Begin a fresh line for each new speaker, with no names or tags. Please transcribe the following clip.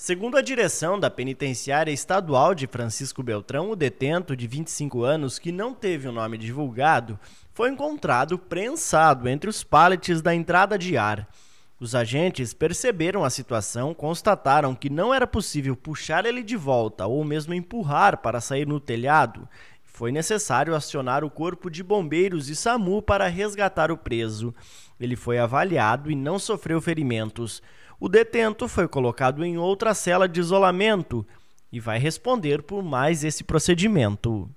Segundo a direção da Penitenciária Estadual de Francisco Beltrão, o detento de 25 anos, que não teve o nome divulgado, foi encontrado prensado entre os paletes da entrada de ar. Os agentes perceberam a situação, constataram que não era possível puxar ele de volta ou mesmo empurrar para sair no telhado. Foi necessário acionar o corpo de bombeiros e SAMU para resgatar o preso. Ele foi avaliado e não sofreu ferimentos. O detento foi colocado em outra cela de isolamento e vai responder por mais esse procedimento.